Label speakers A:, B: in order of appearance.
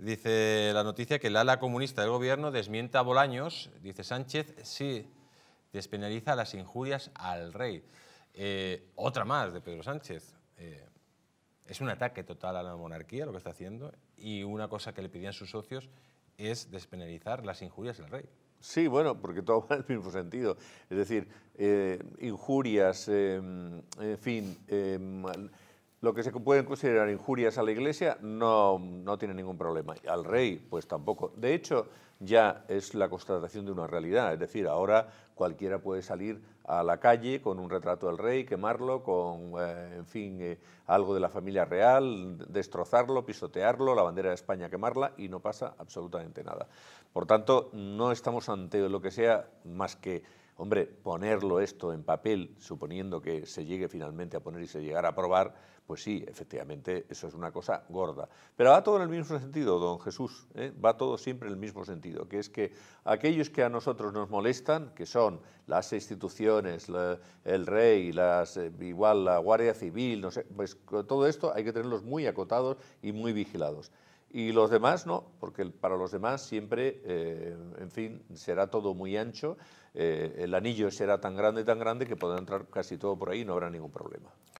A: Dice la noticia que el ala comunista del gobierno desmienta a Bolaños, dice Sánchez, sí, despenaliza las injurias al rey. Eh, otra más de Pedro Sánchez. Eh, es un ataque total a la monarquía lo que está haciendo y una cosa que le pedían sus socios es despenalizar las injurias al rey.
B: Sí, bueno, porque todo va en el mismo sentido. Es decir, eh, injurias, en fin lo que se pueden considerar injurias a la Iglesia no, no tiene ningún problema. Al rey, pues tampoco. De hecho, ya es la constatación de una realidad. Es decir, ahora cualquiera puede salir a la calle con un retrato del rey, quemarlo, con, eh, en fin, eh, algo de la familia real, destrozarlo, pisotearlo, la bandera de España quemarla y no pasa absolutamente nada. Por tanto, no estamos ante lo que sea más que, hombre, ponerlo esto en papel, suponiendo que se llegue finalmente a poner y se llegara a aprobar, pues sí, efectivamente, eso es una cosa gorda. Pero va todo en el mismo sentido, don Jesús, ¿eh? va todo siempre en el mismo sentido, que es que aquellos que a nosotros nos molestan, que son las instituciones, el rey, las, eh, igual la Guardia Civil, pues, todo esto hay que tenerlos muy acotados y muy vigilados. Y los demás no, porque para los demás siempre, eh, en fin, será todo muy ancho, eh, el anillo será tan grande, tan grande que podrá entrar casi todo por ahí y no habrá ningún problema.